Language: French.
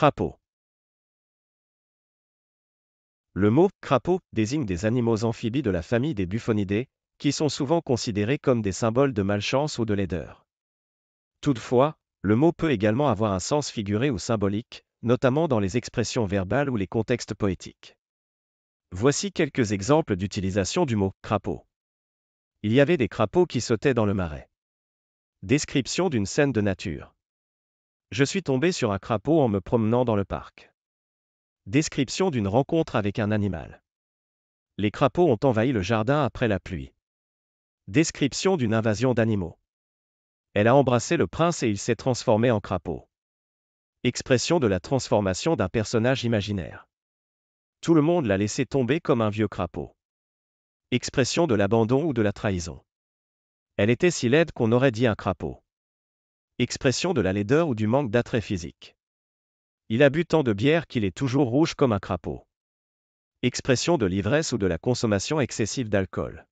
Crapaud. Le mot crapaud désigne des animaux amphibies de la famille des buffonidés, qui sont souvent considérés comme des symboles de malchance ou de laideur. Toutefois, le mot peut également avoir un sens figuré ou symbolique, notamment dans les expressions verbales ou les contextes poétiques. Voici quelques exemples d'utilisation du mot crapaud. Il y avait des crapauds qui sautaient dans le marais. Description d'une scène de nature. Je suis tombé sur un crapaud en me promenant dans le parc. Description d'une rencontre avec un animal. Les crapauds ont envahi le jardin après la pluie. Description d'une invasion d'animaux. Elle a embrassé le prince et il s'est transformé en crapaud. Expression de la transformation d'un personnage imaginaire. Tout le monde l'a laissé tomber comme un vieux crapaud. Expression de l'abandon ou de la trahison. Elle était si laide qu'on aurait dit un crapaud expression de la laideur ou du manque d'attrait physique. Il a bu tant de bière qu'il est toujours rouge comme un crapaud. Expression de l'ivresse ou de la consommation excessive d'alcool.